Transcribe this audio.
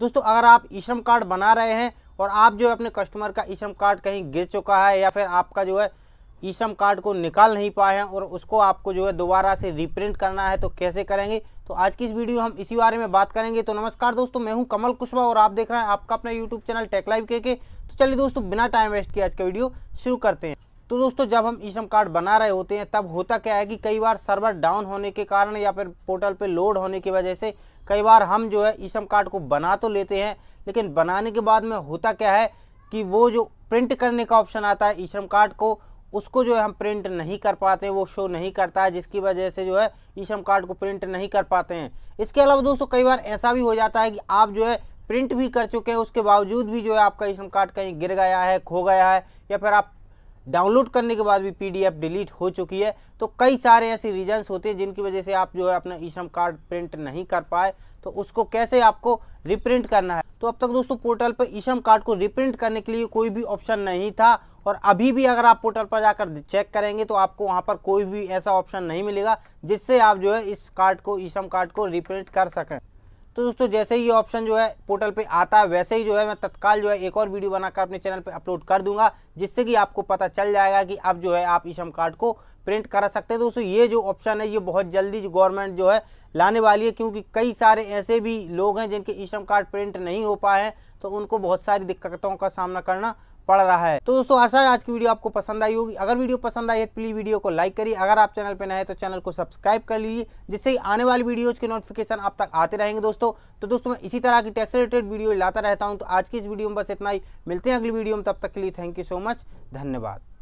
दोस्तों अगर आप ई श्रम कार्ड बना रहे हैं और आप जो है अपने कस्टमर का ई श्रम कार्ड कहीं गिर चुका है या फिर आपका जो है ई श्रम कार्ड को निकाल नहीं पाए हैं और उसको आपको जो है दोबारा से रिप्रिंट करना है तो कैसे करेंगे तो आज की इस वीडियो हम इसी बारे में बात करेंगे तो नमस्कार दोस्तों मैं हूं कमल कुशवा और आप देख रहे हैं आपका अपना यूट्यूब चैनल टेक लाइव के के तो चलिए दोस्तों बिना टाइम वेस्ट किए आज का वीडियो शुरू करते हैं तो दोस्तों जब हम ई श्रम कार्ड बना रहे होते हैं तब होता क्या है कि कई बार सर्वर डाउन होने के कारण या फिर पोर्टल पे लोड होने की वजह से कई बार हम जो है ई श्रम कार्ड को बना तो लेते हैं लेकिन बनाने के बाद में होता क्या है कि वो जो प्रिंट करने का ऑप्शन आता है ई श्रम कार्ड को उसको जो है हम प्रिंट नहीं कर पाते वो शो नहीं करता है जिसकी वजह से जो है ई श्रम कार्ड को प्रिंट नहीं कर पाते हैं इसके अलावा दोस्तों कई बार ऐसा भी हो जाता है कि आप जो है प्रिंट भी कर चुके हैं उसके बावजूद भी जो है आपका ई श्रम कार्ड कहीं गिर गया है खो गया है या फिर आप डाउनलोड करने के बाद भी पीडीएफ डिलीट हो चुकी है तो कई सारे ऐसे रीजंस होते हैं जिनकी वजह से आप जो है अपना ई श्रम कार्ड प्रिंट नहीं कर पाए तो उसको कैसे आपको रिप्रिंट करना है तो अब तक दोस्तों पोर्टल पर ई श्रम कार्ड को रिप्रिंट करने के लिए कोई भी ऑप्शन नहीं था और अभी भी अगर आप पोर्टल पर जाकर चेक करेंगे तो आपको वहाँ पर कोई भी ऐसा ऑप्शन नहीं मिलेगा जिससे आप जो है इस कार्ड को ई श्रम कार्ड को रिप्रिंट कर सकें तो दोस्तों जैसे ही ऑप्शन जो है पोर्टल पे आता है वैसे ही जो है मैं तत्काल जो है एक और वीडियो बनाकर अपने चैनल पे अपलोड कर दूंगा जिससे कि आपको पता चल जाएगा कि अब जो है आप ईशम कार्ड को प्रिंट करा सकते हैं दोस्तों ये जो ऑप्शन है ये बहुत जल्दी गवर्नमेंट जो है लाने वाली है क्योंकि कई सारे ऐसे भी लोग हैं जिनके ईशम कार्ड प्रिंट नहीं हो पाए हैं तो उनको बहुत सारी दिक्कतों का सामना करना पड़ रहा है तो दोस्तों आशा है आज की वीडियो आपको पसंद आई होगी अगर वीडियो पसंद आई है तो प्लीज वीडियो को लाइक करिए अगर आप चैनल पर नए तो चैनल को सब्सक्राइब कर लीजिए जिससे आने वाली वीडियोज के नोटिफिकेशन आप तक आते रहेंगे दोस्तों तो दोस्तों मैं इसी तरह की टैक्स रिलेटेड वीडियो लाता रहता हूँ तो आज की इस वीडियो में बस इतना ही मिलते हैं अगली वीडियो में तब तक के लिए थैंक यू सो मच धन्यवाद